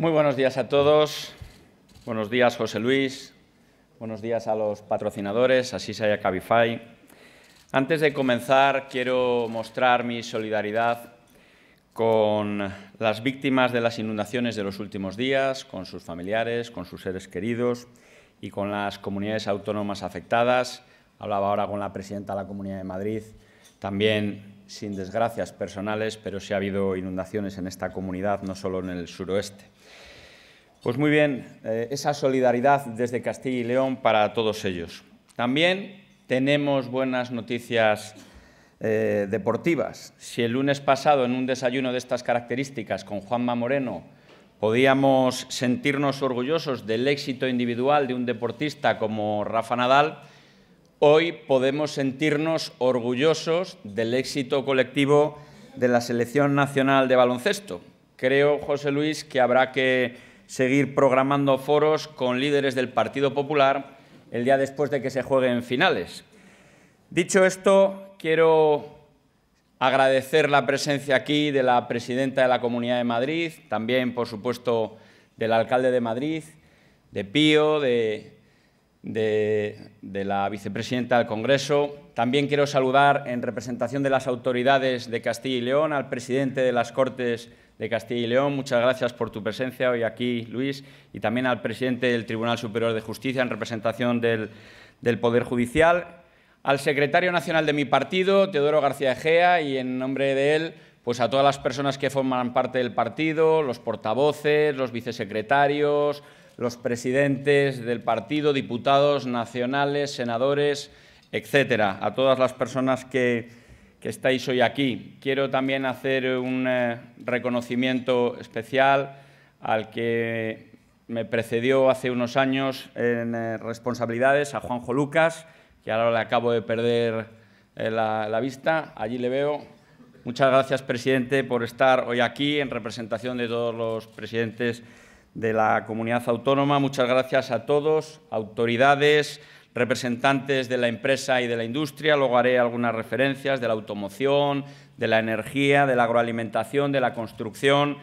Muy buenos días a todos. Buenos días, José Luis. Buenos días a los patrocinadores, así y a Cabify. Antes de comenzar, quiero mostrar mi solidaridad con las víctimas de las inundaciones de los últimos días, con sus familiares, con sus seres queridos y con las comunidades autónomas afectadas. Hablaba ahora con la presidenta de la Comunidad de Madrid, también sin desgracias personales, pero sí ha habido inundaciones en esta comunidad, no solo en el suroeste. Pues muy bien, eh, esa solidaridad desde Castilla y León para todos ellos. También tenemos buenas noticias eh, deportivas. Si el lunes pasado, en un desayuno de estas características con Juanma Moreno, podíamos sentirnos orgullosos del éxito individual de un deportista como Rafa Nadal, hoy podemos sentirnos orgullosos del éxito colectivo de la Selección Nacional de Baloncesto. Creo, José Luis, que habrá que seguir programando foros con líderes del Partido Popular el día después de que se jueguen finales. Dicho esto, quiero agradecer la presencia aquí de la presidenta de la Comunidad de Madrid, también, por supuesto, del alcalde de Madrid, de Pío, de, de la vicepresidenta del Congreso, también quiero saludar en representación de las autoridades de Castilla y León al presidente de las Cortes de Castilla y León. Muchas gracias por tu presencia hoy aquí, Luis, y también al presidente del Tribunal Superior de Justicia en representación del, Poder Judicial. Al secretario nacional de mi partido, Teodoro García Egea, y en nombre de él, pues a todas las personas que forman parte del partido, los portavoces, los vicesecretarios, los presidentes del partido, diputados nacionales, senadores, etcétera. A todas las personas que, estáis hoy aquí. Quiero también hacer un eh, reconocimiento especial al que me precedió hace unos años en eh, responsabilidades, a Juanjo Lucas, que ahora le acabo de perder eh, la, la vista. Allí le veo. Muchas gracias, presidente, por estar hoy aquí en representación de todos los presidentes de la comunidad autónoma. Muchas gracias a todos, autoridades, representantes de la empresa y de la industria, luego haré algunas referencias de la automoción, de la energía, de la agroalimentación, de la construcción,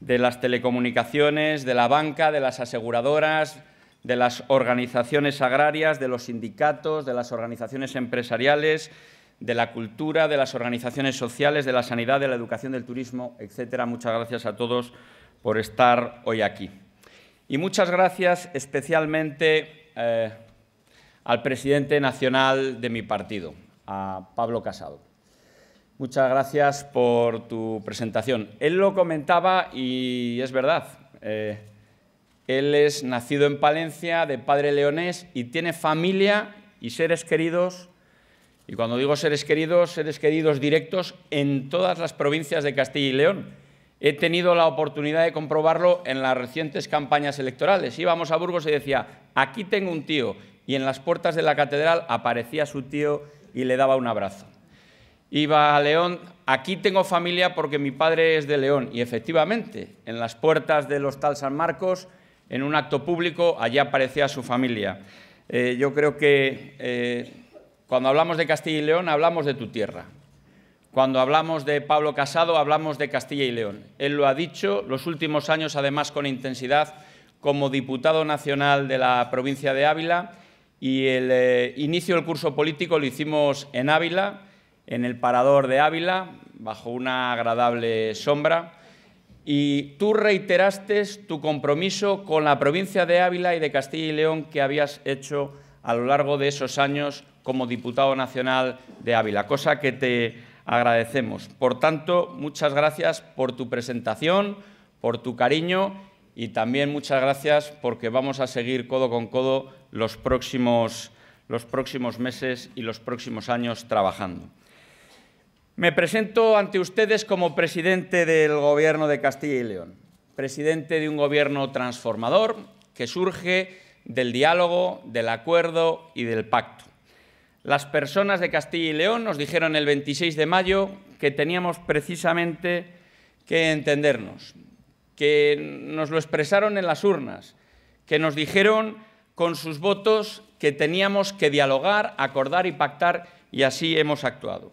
de las telecomunicaciones, de la banca, de las aseguradoras, de las organizaciones agrarias, de los sindicatos, de las organizaciones empresariales, de la cultura, de las organizaciones sociales, de la sanidad, de la educación, del turismo, etcétera. Muchas gracias a todos por estar hoy aquí. Y muchas gracias especialmente al presidente nacional de mi partido, a Pablo Casado. Muchas gracias por tu presentación. Él lo comentaba y es verdad. Eh, él es nacido en Palencia, de padre leonés, y tiene familia y seres queridos, y cuando digo seres queridos, seres queridos directos en todas las provincias de Castilla y León. He tenido la oportunidad de comprobarlo en las recientes campañas electorales. Íbamos a Burgos y decía, aquí tengo un tío, y en las puertas de la catedral aparecía su tío y le daba un abrazo. Iba a León, aquí tengo familia porque mi padre es de León y efectivamente, en las puertas del Hostal San Marcos, en un acto público, allí aparecía su familia. Eh, yo creo que eh, cuando hablamos de Castilla y León hablamos de tu tierra. Cuando hablamos de Pablo Casado hablamos de Castilla y León. Él lo ha dicho los últimos años, además con intensidad, como diputado nacional de la provincia de Ávila y el eh, inicio del curso político lo hicimos en Ávila, en el parador de Ávila, bajo una agradable sombra. Y tú reiteraste tu compromiso con la provincia de Ávila y de Castilla y León que habías hecho a lo largo de esos años como diputado nacional de Ávila, cosa que te agradecemos. Por tanto, muchas gracias por tu presentación, por tu cariño y también muchas gracias porque vamos a seguir codo con codo los próximos, los próximos meses y los próximos años trabajando. Me presento ante ustedes como presidente del Gobierno de Castilla y León, presidente de un gobierno transformador que surge del diálogo, del acuerdo y del pacto. Las personas de Castilla y León nos dijeron el 26 de mayo que teníamos precisamente que entendernos, que nos lo expresaron en las urnas, que nos dijeron con sus votos que teníamos que dialogar, acordar y pactar y así hemos actuado.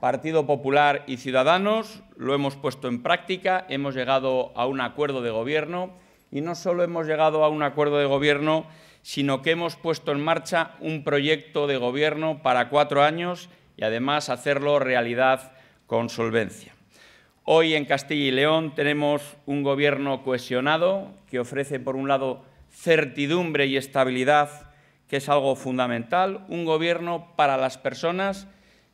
Partido Popular y Ciudadanos lo hemos puesto en práctica, hemos llegado a un acuerdo de gobierno y no solo hemos llegado a un acuerdo de gobierno, sino que hemos puesto en marcha un proyecto de gobierno para cuatro años y además hacerlo realidad con solvencia. Hoy en Castilla y León tenemos un gobierno cohesionado que ofrece, por un lado, certidumbre y estabilidad, que es algo fundamental, un gobierno para las personas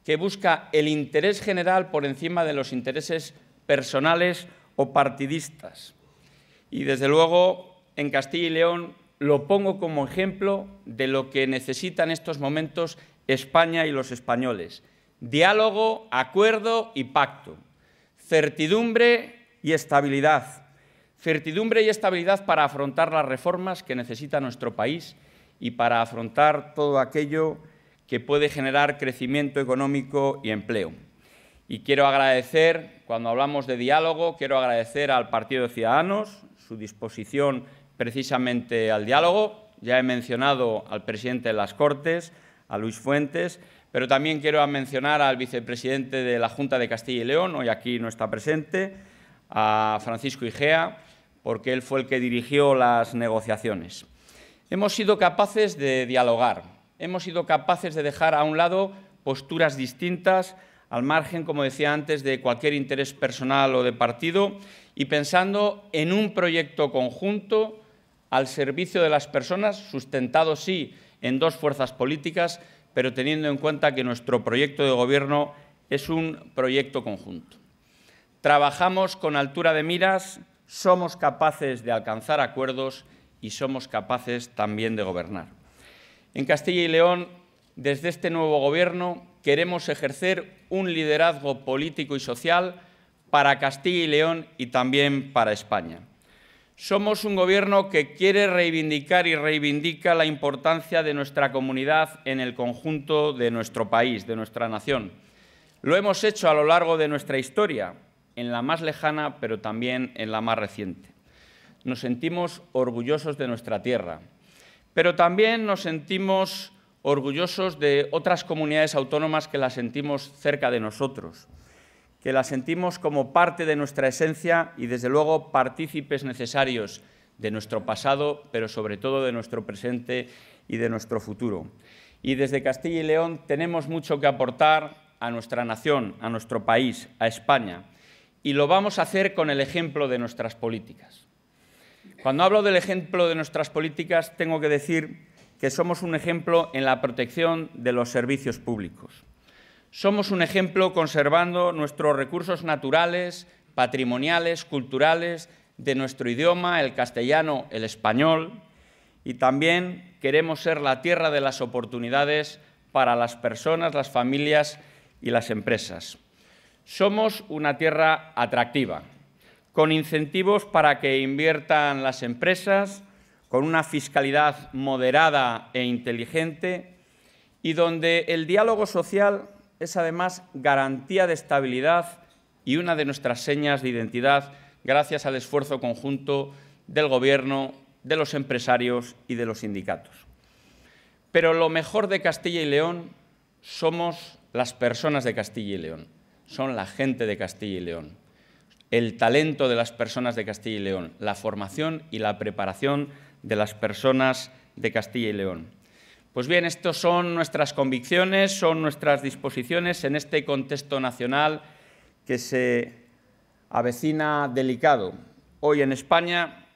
que busca el interés general por encima de los intereses personales o partidistas. Y desde luego, en Castilla y León lo pongo como ejemplo de lo que necesitan en estos momentos España y los españoles. Diálogo, acuerdo y pacto. Certidumbre y estabilidad. Certidumbre y estabilidad para afrontar las reformas que necesita nuestro país y para afrontar todo aquello que puede generar crecimiento económico y empleo. Y quiero agradecer, cuando hablamos de diálogo, quiero agradecer al Partido de Ciudadanos su disposición precisamente al diálogo. Ya he mencionado al presidente de las Cortes, a Luis Fuentes, pero también quiero mencionar al vicepresidente de la Junta de Castilla y León, hoy aquí no está presente, a Francisco Igea, porque él fue el que dirigió las negociaciones. Hemos sido capaces de dialogar, hemos sido capaces de dejar a un lado posturas distintas, al margen, como decía antes, de cualquier interés personal o de partido, y pensando en un proyecto conjunto al servicio de las personas, sustentado sí en dos fuerzas políticas, pero teniendo en cuenta que nuestro proyecto de gobierno es un proyecto conjunto. Trabajamos con altura de miras, somos capaces de alcanzar acuerdos y somos capaces también de gobernar. En Castilla y León, desde este nuevo Gobierno, queremos ejercer un liderazgo político y social para Castilla y León y también para España. Somos un Gobierno que quiere reivindicar y reivindica la importancia de nuestra comunidad en el conjunto de nuestro país, de nuestra nación. Lo hemos hecho a lo largo de nuestra historia, en la más lejana, pero también en la más reciente. Nos sentimos orgullosos de nuestra tierra, pero también nos sentimos orgullosos de otras comunidades autónomas que la sentimos cerca de nosotros, que la sentimos como parte de nuestra esencia y, desde luego, partícipes necesarios de nuestro pasado, pero sobre todo de nuestro presente y de nuestro futuro. Y desde Castilla y León tenemos mucho que aportar a nuestra nación, a nuestro país, a España y lo vamos a hacer con el ejemplo de nuestras políticas. Cuando hablo del ejemplo de nuestras políticas, tengo que decir que somos un ejemplo en la protección de los servicios públicos. Somos un ejemplo conservando nuestros recursos naturales, patrimoniales, culturales, de nuestro idioma, el castellano, el español, y también queremos ser la tierra de las oportunidades para las personas, las familias y las empresas. Somos una tierra atractiva, con incentivos para que inviertan las empresas, con una fiscalidad moderada e inteligente y donde el diálogo social es además garantía de estabilidad y una de nuestras señas de identidad gracias al esfuerzo conjunto del Gobierno, de los empresarios y de los sindicatos. Pero lo mejor de Castilla y León somos las personas de Castilla y León son la gente de Castilla y León. El talento de las personas de Castilla y León, la formación y la preparación de las personas de Castilla y León. Pues bien, estas son nuestras convicciones, son nuestras disposiciones en este contexto nacional que se avecina delicado. Hoy en España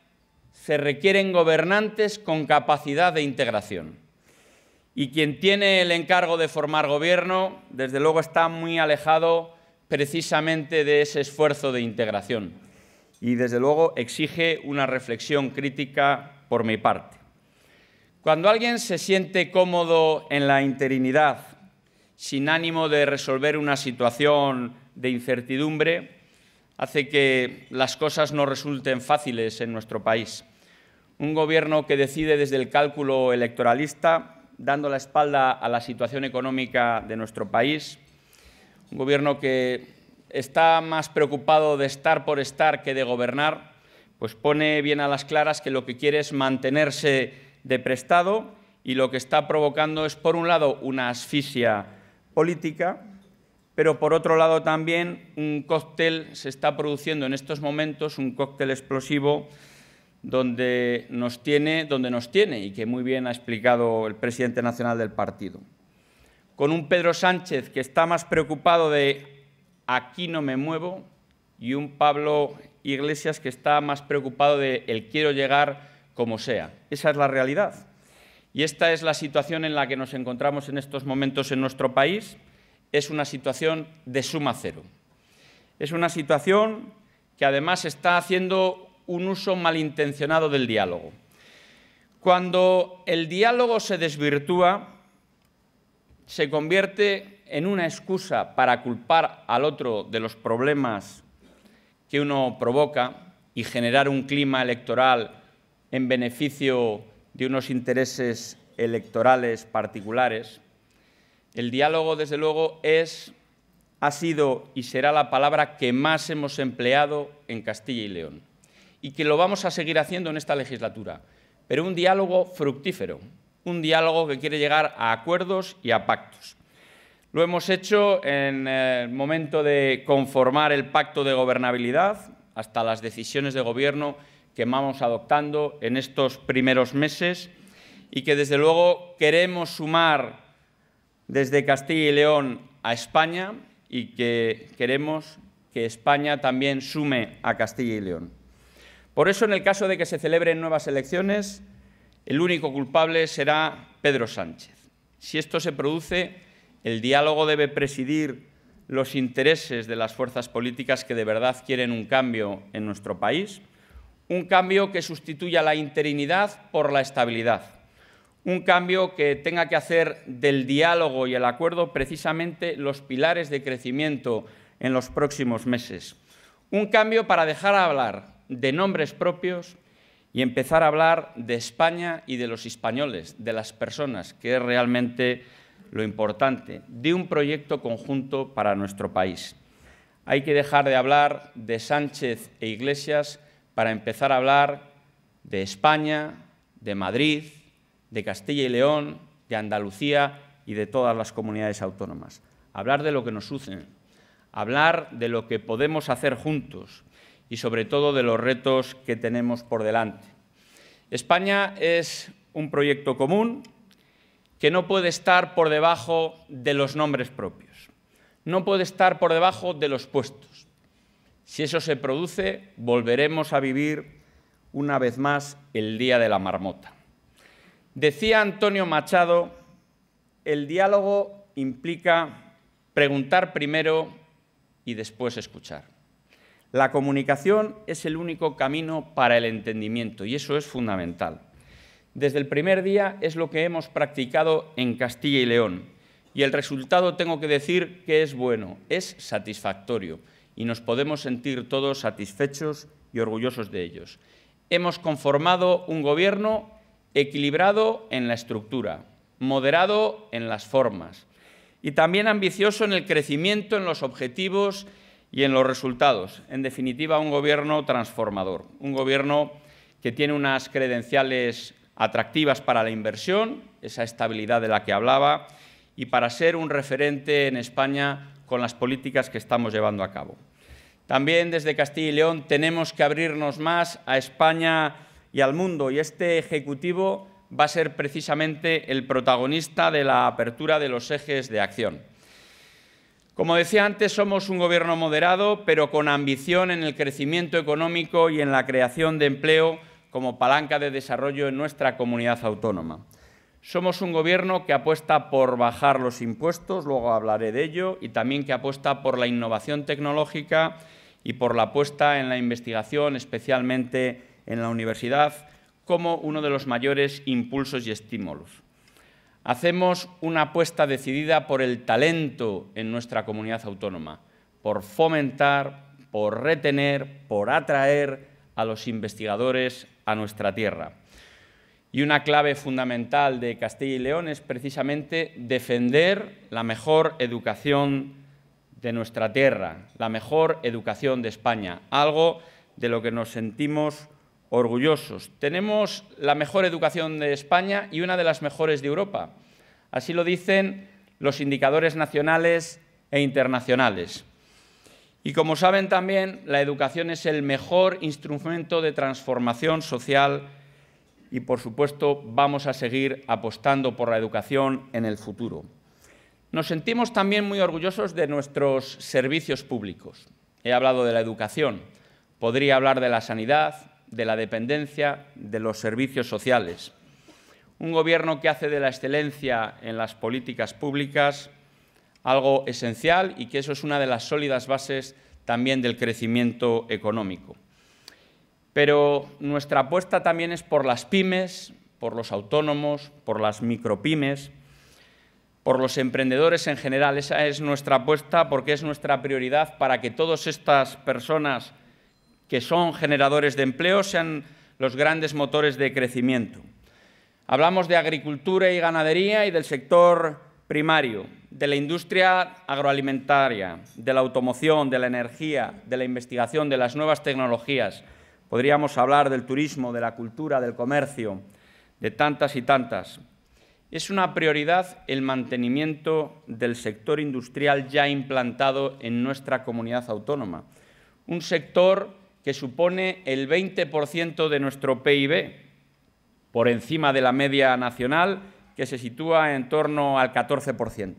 se requieren gobernantes con capacidad de integración. Y quien tiene el encargo de formar gobierno, desde luego está muy alejado precisamente de ese esfuerzo de integración. Y desde luego exige una reflexión crítica por mi parte. Cuando alguien se siente cómodo en la interinidad, sin ánimo de resolver una situación de incertidumbre, hace que las cosas no resulten fáciles en nuestro país. Un gobierno que decide desde el cálculo electoralista, dando la espalda a la situación económica de nuestro país, un gobierno que está más preocupado de estar por estar que de gobernar, pues pone bien a las claras que lo que quiere es mantenerse de prestado y lo que está provocando es, por un lado, una asfixia política, pero por otro lado también un cóctel se está produciendo en estos momentos, un cóctel explosivo donde nos tiene, donde nos tiene y que muy bien ha explicado el presidente nacional del partido con un Pedro Sánchez que está más preocupado de aquí no me muevo y un Pablo Iglesias que está más preocupado de el quiero llegar como sea. Esa es la realidad. Y esta es la situación en la que nos encontramos en estos momentos en nuestro país. Es una situación de suma cero. Es una situación que además está haciendo un uso malintencionado del diálogo. Cuando el diálogo se desvirtúa, se convierte en una excusa para culpar al otro de los problemas que uno provoca y generar un clima electoral en beneficio de unos intereses electorales particulares, el diálogo, desde luego, es, ha sido y será la palabra que más hemos empleado en Castilla y León y que lo vamos a seguir haciendo en esta legislatura, pero un diálogo fructífero, un diálogo que quiere llegar a acuerdos y a pactos. Lo hemos hecho en el momento de conformar el pacto de gobernabilidad, hasta las decisiones de gobierno que vamos adoptando en estos primeros meses y que desde luego queremos sumar desde Castilla y León a España y que queremos que España también sume a Castilla y León. Por eso, en el caso de que se celebren nuevas elecciones, el único culpable será Pedro Sánchez. Si esto se produce, el diálogo debe presidir los intereses de las fuerzas políticas que de verdad quieren un cambio en nuestro país, un cambio que sustituya la interinidad por la estabilidad, un cambio que tenga que hacer del diálogo y el acuerdo precisamente los pilares de crecimiento en los próximos meses, un cambio para dejar hablar de nombres propios y empezar a hablar de España y de los españoles, de las personas, que es realmente lo importante, de un proyecto conjunto para nuestro país. Hay que dejar de hablar de Sánchez e Iglesias para empezar a hablar de España, de Madrid, de Castilla y León, de Andalucía y de todas las comunidades autónomas. Hablar de lo que nos sucede, hablar de lo que podemos hacer juntos, y sobre todo de los retos que tenemos por delante. España es un proyecto común que no puede estar por debajo de los nombres propios, no puede estar por debajo de los puestos. Si eso se produce, volveremos a vivir una vez más el Día de la Marmota. Decía Antonio Machado, el diálogo implica preguntar primero y después escuchar. La comunicación es el único camino para el entendimiento y eso es fundamental. Desde el primer día es lo que hemos practicado en Castilla y León y el resultado tengo que decir que es bueno, es satisfactorio y nos podemos sentir todos satisfechos y orgullosos de ellos. Hemos conformado un gobierno equilibrado en la estructura, moderado en las formas y también ambicioso en el crecimiento, en los objetivos y en los resultados. En definitiva, un gobierno transformador, un gobierno que tiene unas credenciales atractivas para la inversión, esa estabilidad de la que hablaba, y para ser un referente en España con las políticas que estamos llevando a cabo. También desde Castilla y León tenemos que abrirnos más a España y al mundo, y este Ejecutivo va a ser precisamente el protagonista de la apertura de los ejes de acción. Como decía antes, somos un gobierno moderado, pero con ambición en el crecimiento económico y en la creación de empleo como palanca de desarrollo en nuestra comunidad autónoma. Somos un gobierno que apuesta por bajar los impuestos, luego hablaré de ello, y también que apuesta por la innovación tecnológica y por la apuesta en la investigación, especialmente en la universidad, como uno de los mayores impulsos y estímulos. Hacemos una apuesta decidida por el talento en nuestra comunidad autónoma, por fomentar, por retener, por atraer a los investigadores a nuestra tierra. Y una clave fundamental de Castilla y León es precisamente defender la mejor educación de nuestra tierra, la mejor educación de España, algo de lo que nos sentimos orgullosos. Tenemos la mejor educación de España y una de las mejores de Europa. Así lo dicen los indicadores nacionales e internacionales. Y como saben también, la educación es el mejor instrumento de transformación social y, por supuesto, vamos a seguir apostando por la educación en el futuro. Nos sentimos también muy orgullosos de nuestros servicios públicos. He hablado de la educación, podría hablar de la sanidad, de la dependencia de los servicios sociales. Un gobierno que hace de la excelencia en las políticas públicas algo esencial y que eso es una de las sólidas bases también del crecimiento económico. Pero nuestra apuesta también es por las pymes, por los autónomos, por las micropymes, por los emprendedores en general. Esa es nuestra apuesta porque es nuestra prioridad para que todas estas personas que son generadores de empleo sean los grandes motores de crecimiento. Hablamos de agricultura y ganadería y del sector primario, de la industria agroalimentaria, de la automoción, de la energía, de la investigación, de las nuevas tecnologías. Podríamos hablar del turismo, de la cultura, del comercio, de tantas y tantas. Es una prioridad el mantenimiento del sector industrial ya implantado en nuestra comunidad autónoma, un sector que supone el 20% de nuestro PIB, por encima de la media nacional, que se sitúa en torno al 14%.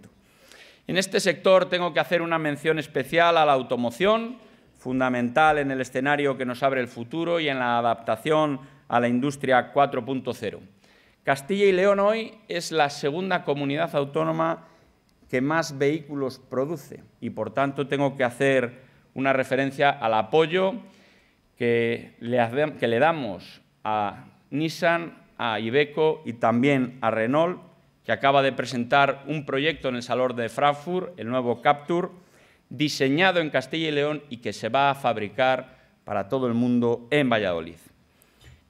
En este sector tengo que hacer una mención especial a la automoción, fundamental en el escenario que nos abre el futuro y en la adaptación a la industria 4.0. Castilla y León hoy es la segunda comunidad autónoma que más vehículos produce y, por tanto, tengo que hacer una referencia al apoyo que le, damos a Nissan, a Iveco y también a Renault, que acaba de presentar un proyecto en el Salón de Frankfurt, el nuevo Captur, diseñado en Castilla y León y que se va a fabricar para todo el mundo en Valladolid.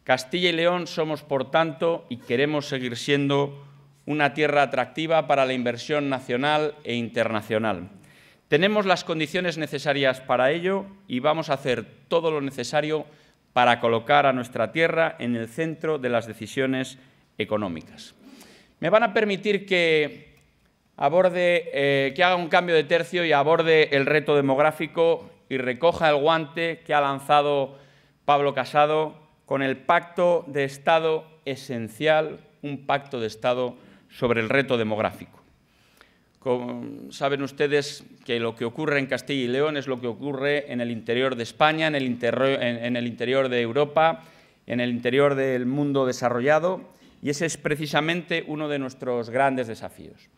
Castilla y León somos, por tanto, y queremos seguir siendo una tierra atractiva para la inversión nacional e internacional. Tenemos las condiciones necesarias para ello y vamos a hacer todo lo necesario para colocar a nuestra tierra en el centro de las decisiones económicas. Me van a permitir que aborde, eh, que haga un cambio de tercio y aborde el reto demográfico y recoja el guante que ha lanzado Pablo Casado con el pacto de Estado esencial, un pacto de Estado sobre el reto demográfico saben ustedes que lo que ocurre en Castilla y León es lo que ocurre en el interior de España, en el interior de Europa, en el interior del mundo desarrollado, y ese es precisamente uno de nuestros grandes desafíos.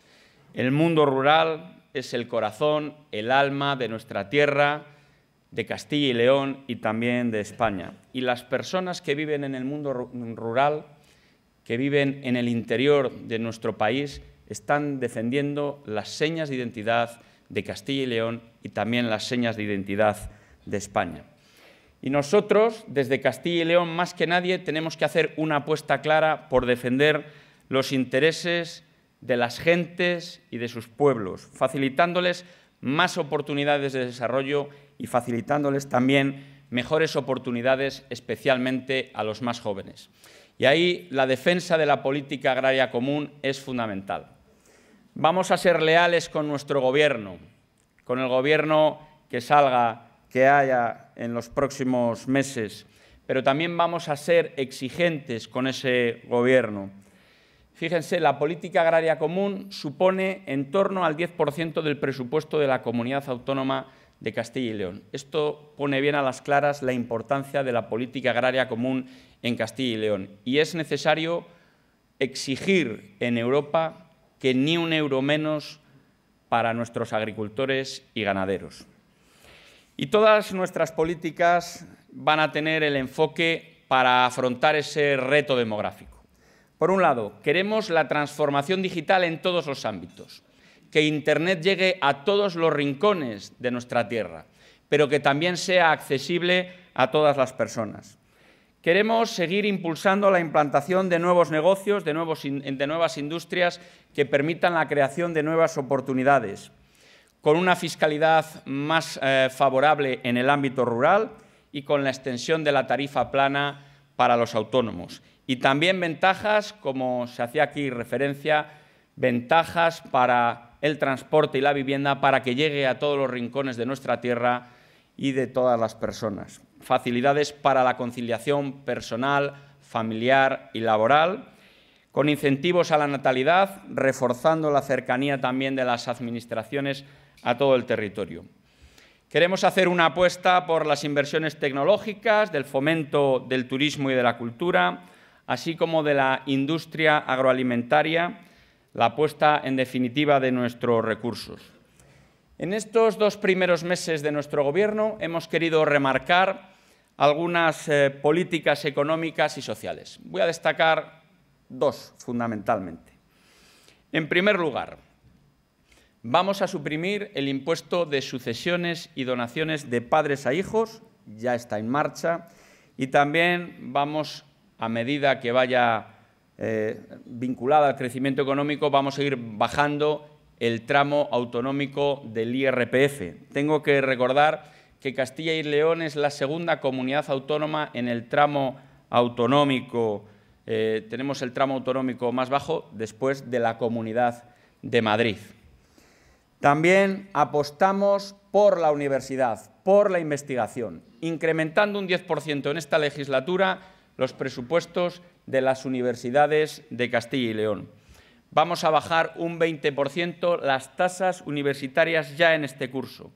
El mundo rural es el corazón, el alma de nuestra tierra, de Castilla y León y también de España. Y las personas que viven en el mundo rural, que viven en el interior de nuestro país, están defendiendo las señas de identidad de Castilla y León y también las señas de identidad de España. Y nosotros, desde Castilla y León, más que nadie, tenemos que hacer una apuesta clara por defender los intereses de las gentes y de sus pueblos, facilitándoles más oportunidades de desarrollo y facilitándoles también mejores oportunidades, especialmente a los más jóvenes. Y ahí la defensa de la política agraria común es fundamental. Vamos a ser leales con nuestro gobierno, con el gobierno que salga, que haya en los próximos meses, pero también vamos a ser exigentes con ese gobierno. Fíjense, la política agraria común supone en torno al 10% del presupuesto de la comunidad autónoma de Castilla y León. Esto pone bien a las claras la importancia de la política agraria común en Castilla y León. Y es necesario exigir en Europa que ni un euro menos para nuestros agricultores y ganaderos. Y todas nuestras políticas van a tener el enfoque para afrontar ese reto demográfico. Por un lado, queremos la transformación digital en todos los ámbitos, que Internet llegue a todos los rincones de nuestra tierra, pero que también sea accesible a todas las personas. Queremos seguir impulsando la implantación de nuevos negocios, de, nuevas industrias que permitan la creación de nuevas oportunidades, con una fiscalidad más eh, favorable en el ámbito rural y con la extensión de la tarifa plana para los autónomos. Y también ventajas, como se hacía aquí referencia, ventajas para el transporte y la vivienda para que llegue a todos los rincones de nuestra tierra y de todas las personas facilidades para la conciliación personal, familiar y laboral, con incentivos a la natalidad, reforzando la cercanía también de las administraciones a todo el territorio. Queremos hacer una apuesta por las inversiones tecnológicas, del fomento del turismo y de la cultura, así como de la industria agroalimentaria, la apuesta en definitiva de nuestros recursos. En estos dos primeros meses de nuestro Gobierno hemos querido remarcar algunas eh, políticas económicas y sociales. Voy a destacar dos fundamentalmente. En primer lugar, vamos a suprimir el impuesto de sucesiones y donaciones de padres a hijos, ya está en marcha, y también vamos, a medida que vaya eh, vinculada al crecimiento económico, vamos a ir bajando el tramo autonómico del IRPF. Tengo que recordar que Castilla y León es la segunda comunidad autónoma en el tramo autonómico. Eh, tenemos el tramo autonómico más bajo después de la comunidad de Madrid. También apostamos por la universidad, por la investigación, incrementando un 10% en esta legislatura los presupuestos de las universidades de Castilla y León. Vamos a bajar un 20% las tasas universitarias ya en este curso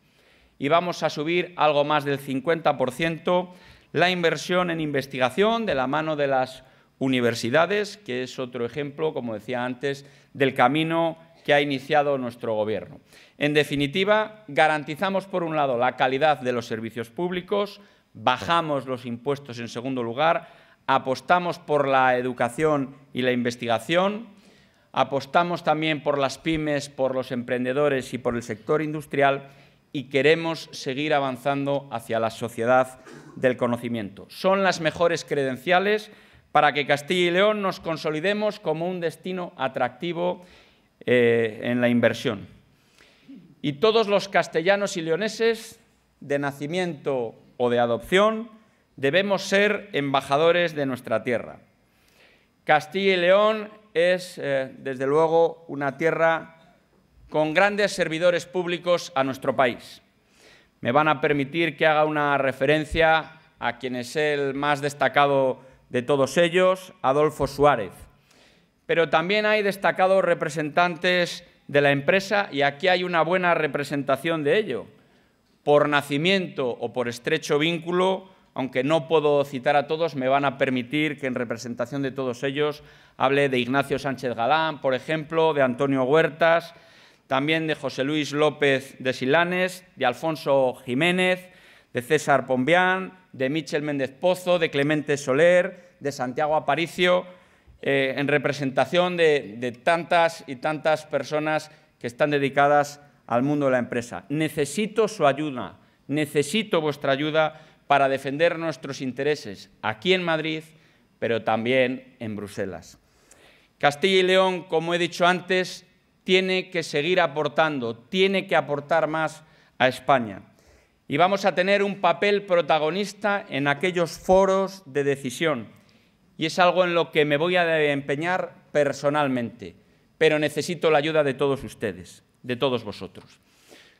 y vamos a subir algo más del 50% la inversión en investigación de la mano de las universidades, que es otro ejemplo, como decía antes, del camino que ha iniciado nuestro Gobierno. En definitiva, garantizamos, por un lado, la calidad de los servicios públicos, bajamos los impuestos en segundo lugar, apostamos por la educación y la investigación, apostamos también por las pymes, por los emprendedores y por el sector industrial y queremos seguir avanzando hacia la sociedad del conocimiento. Son las mejores credenciales para que Castilla y León nos consolidemos como un destino atractivo eh, en la inversión. Y todos los castellanos y leoneses, de nacimiento o de adopción, debemos ser embajadores de nuestra tierra. Castilla y León es, eh, desde luego, una tierra con grandes servidores públicos a nuestro país. Me van a permitir que haga una referencia a quien es el más destacado de todos ellos, Adolfo Suárez. Pero también hay destacados representantes de la empresa y aquí hay una buena representación de ello. Por nacimiento o por estrecho vínculo, aunque no puedo citar a todos, me van a permitir que en representación de todos ellos hable de Ignacio Sánchez Galán, por ejemplo, de Antonio Huertas, también de José Luis López de Silanes, de Alfonso Jiménez, de César Pombián, de Michel Méndez Pozo, de Clemente Soler, de Santiago Aparicio, eh, en representación de, de tantas y tantas personas que están dedicadas al mundo de la empresa. Necesito su ayuda, necesito vuestra ayuda para defender nuestros intereses aquí en Madrid, pero también en Bruselas. Castilla y León, como he dicho antes, tiene que seguir aportando, tiene que aportar más a España. Y vamos a tener un papel protagonista en aquellos foros de decisión. Y es algo en lo que me voy a empeñar personalmente, pero necesito la ayuda de todos ustedes, de todos vosotros.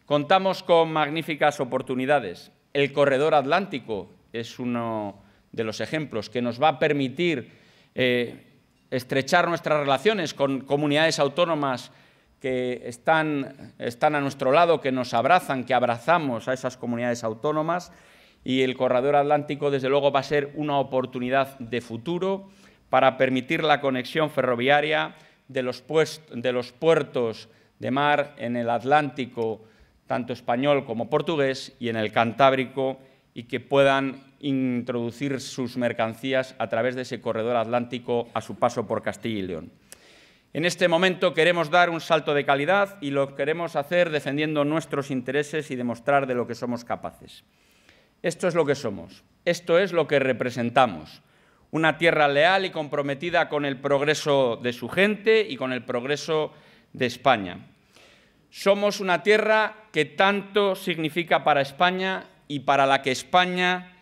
Contamos con magníficas oportunidades. El corredor atlántico es uno de los ejemplos que nos va a permitir eh, estrechar nuestras relaciones con comunidades autónomas que están, a nuestro lado, que nos abrazan, que abrazamos a esas comunidades autónomas y el corredor atlántico, desde luego, va a ser una oportunidad de futuro para permitir la conexión ferroviaria de los, de los puertos de mar en el Atlántico, tanto español como portugués, y en el Cantábrico, y que puedan introducir sus mercancías a través de ese corredor atlántico a su paso por Castilla y León. En este momento queremos dar un salto de calidad y lo queremos hacer defendiendo nuestros intereses y demostrar de lo que somos capaces. Esto es lo que somos, esto es lo que representamos. Una tierra leal y comprometida con el progreso de su gente y con el progreso de España. Somos una tierra que tanto significa para España y para la que España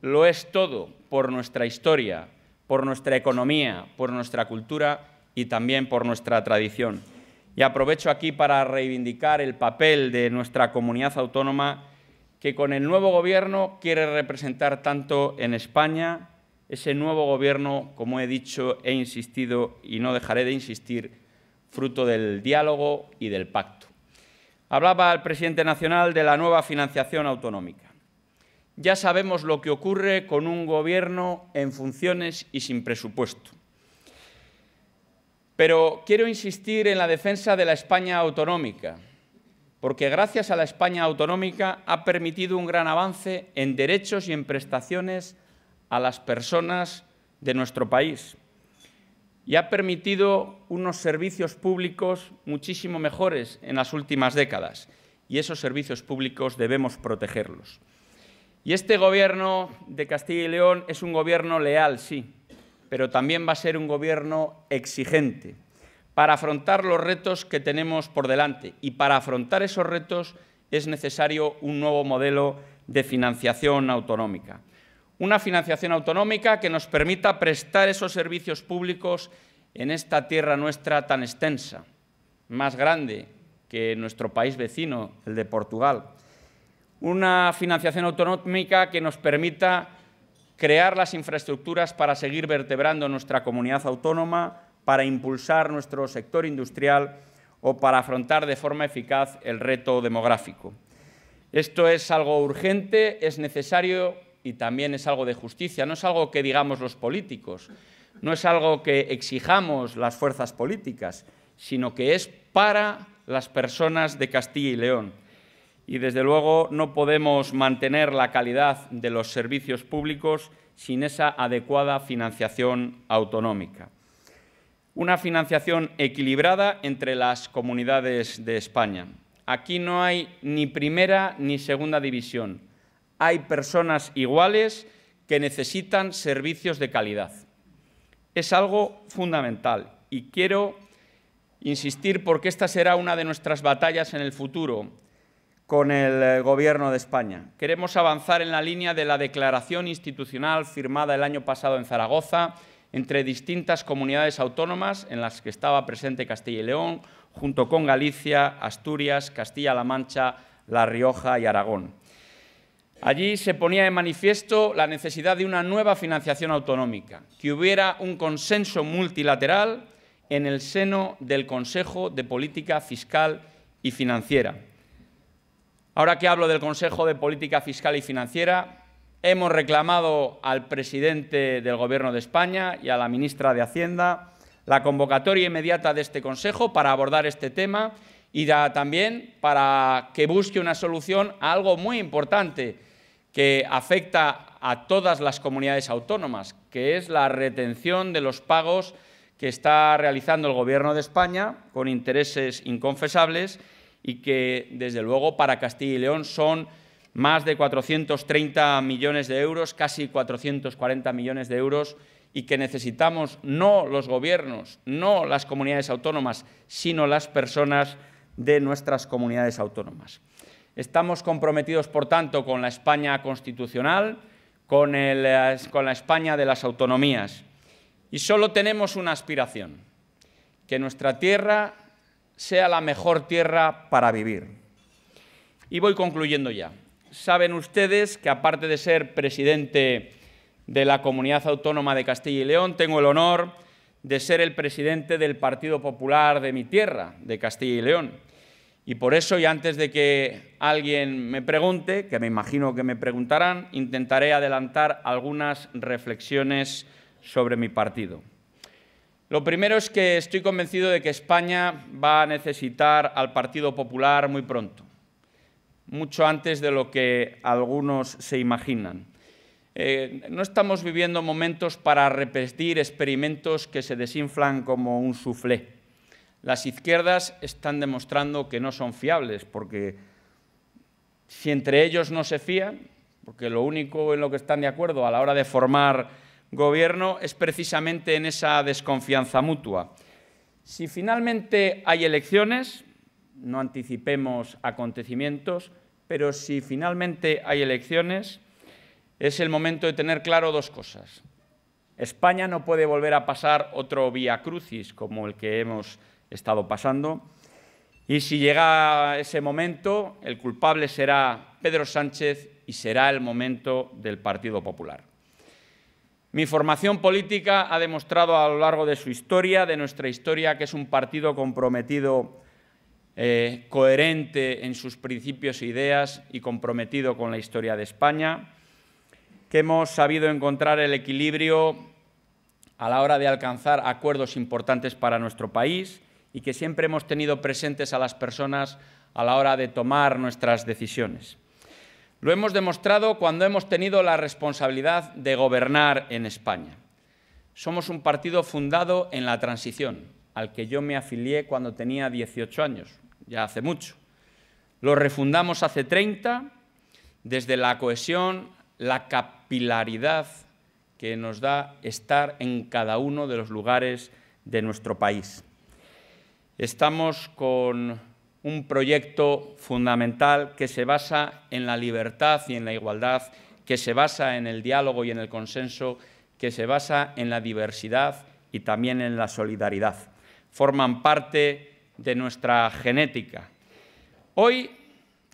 lo es todo por nuestra historia, por nuestra economía, por nuestra cultura y también por nuestra tradición. Y aprovecho aquí para reivindicar el papel de nuestra comunidad autónoma que con el nuevo gobierno quiere representar tanto en España, ese nuevo gobierno, como he dicho, he insistido y no dejaré de insistir, fruto del diálogo y del pacto. Hablaba el presidente nacional de la nueva financiación autonómica. Ya sabemos lo que ocurre con un gobierno en funciones y sin presupuesto. Pero quiero insistir en la defensa de la España autonómica, porque gracias a la España autonómica ha permitido un gran avance en derechos y en prestaciones a las personas de nuestro país y ha permitido unos servicios públicos muchísimo mejores en las últimas décadas y esos servicios públicos debemos protegerlos. Y este Gobierno de Castilla y León es un Gobierno leal, sí, pero también va a ser un gobierno exigente para afrontar los retos que tenemos por delante. Y para afrontar esos retos es necesario un nuevo modelo de financiación autonómica. Una financiación autonómica que nos permita prestar esos servicios públicos en esta tierra nuestra tan extensa, más grande que nuestro país vecino, el de Portugal. Una financiación autonómica que nos permita crear las infraestructuras para seguir vertebrando nuestra comunidad autónoma, para impulsar nuestro sector industrial o para afrontar de forma eficaz el reto demográfico. Esto es algo urgente, es necesario y también es algo de justicia, no es algo que digamos los políticos, no es algo que exijamos las fuerzas políticas, sino que es para las personas de Castilla y León y desde luego no podemos mantener la calidad de los servicios públicos sin esa adecuada financiación autonómica. Una financiación equilibrada entre las comunidades de España. Aquí no hay ni primera ni segunda división. Hay personas iguales que necesitan servicios de calidad. Es algo fundamental y quiero insistir porque esta será una de nuestras batallas en el futuro con el eh, Gobierno de España. Queremos avanzar en la línea de la declaración institucional firmada el año pasado en Zaragoza entre distintas comunidades autónomas en las que estaba presente Castilla y León, junto con Galicia, Asturias, Castilla-La Mancha, La Rioja y Aragón. Allí se ponía de manifiesto la necesidad de una nueva financiación autonómica, que hubiera un consenso multilateral en el seno del Consejo de Política Fiscal y Financiera Ahora que hablo del Consejo de Política Fiscal y Financiera, hemos reclamado al presidente del Gobierno de España y a la ministra de Hacienda la convocatoria inmediata de este Consejo para abordar este tema y también para que busque una solución a algo muy importante que afecta a todas las comunidades autónomas, que es la retención de los pagos que está realizando el Gobierno de España con intereses inconfesables y que, desde luego, para Castilla y León son más de 430 millones de euros, casi 440 millones de euros, y que necesitamos no los gobiernos, no las comunidades autónomas, sino las personas de nuestras comunidades autónomas. Estamos comprometidos, por tanto, con la España constitucional, con, eh, con la España de las autonomías. Y solo tenemos una aspiración, que nuestra tierra sea la mejor tierra para vivir. Y voy concluyendo ya. Saben ustedes que aparte de ser presidente de la Comunidad Autónoma de Castilla y León, tengo el honor de ser el presidente del Partido Popular de mi tierra, de Castilla y León. Y por eso, y antes de que alguien me pregunte, que me imagino que me preguntarán, intentaré adelantar algunas reflexiones sobre mi partido. Lo primero es que estoy convencido de que España va a necesitar al Partido Popular muy pronto, mucho antes de lo que algunos se imaginan. Eh, no estamos viviendo momentos para repetir experimentos que se desinflan como un soufflé. Las izquierdas están demostrando que no son fiables, porque si entre ellos no se fían, porque lo único en lo que están de acuerdo a la hora de formar gobierno es precisamente en esa desconfianza mutua. Si finalmente hay elecciones, no anticipemos acontecimientos, pero si finalmente hay elecciones, es el momento de tener claro dos cosas. España no puede volver a pasar otro vía crucis como el que hemos estado pasando. Y si llega ese momento, el culpable será Pedro Sánchez y será el momento del Partido Popular. Mi formación política ha demostrado a lo largo de su historia, de nuestra historia, que es un partido comprometido, eh, coherente en sus principios e ideas y comprometido con la historia de España, que hemos sabido encontrar el equilibrio a la hora de alcanzar acuerdos importantes para nuestro país y que siempre hemos tenido presentes a las personas a la hora de tomar nuestras decisiones. Lo hemos demostrado cuando hemos tenido la responsabilidad de gobernar en España. Somos un partido fundado en la transición, al que yo me afilié cuando tenía 18 años, ya hace mucho. Lo refundamos hace 30, desde la cohesión, la capilaridad que nos da estar en cada uno de los lugares de nuestro país. Estamos con un proyecto fundamental que se basa en la libertad y en la igualdad, que se basa en el diálogo y en el consenso, que se basa en la diversidad y también en la solidaridad. Forman parte de nuestra genética. Hoy,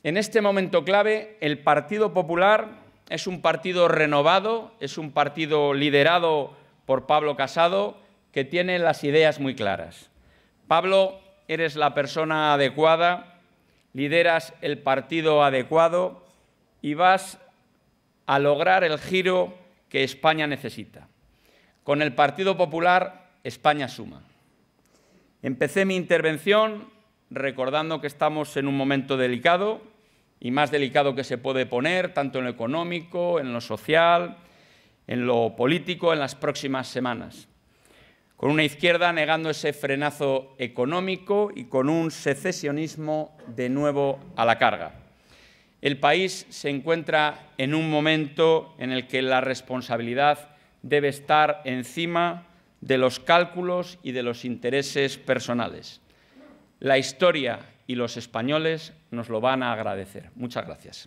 en este momento clave, el Partido Popular es un partido renovado, es un partido liderado por Pablo Casado, que tiene las ideas muy claras. Pablo eres la persona adecuada, lideras el partido adecuado y vas a lograr el giro que España necesita. Con el Partido Popular, España suma. Empecé mi intervención recordando que estamos en un momento delicado y más delicado que se puede poner, tanto en lo económico, en lo social, en lo político, en las próximas semanas con una izquierda negando ese frenazo económico y con un secesionismo de nuevo a la carga. El país se encuentra en un momento en el que la responsabilidad debe estar encima de los cálculos y de los intereses personales. La historia y los españoles nos lo van a agradecer. Muchas gracias.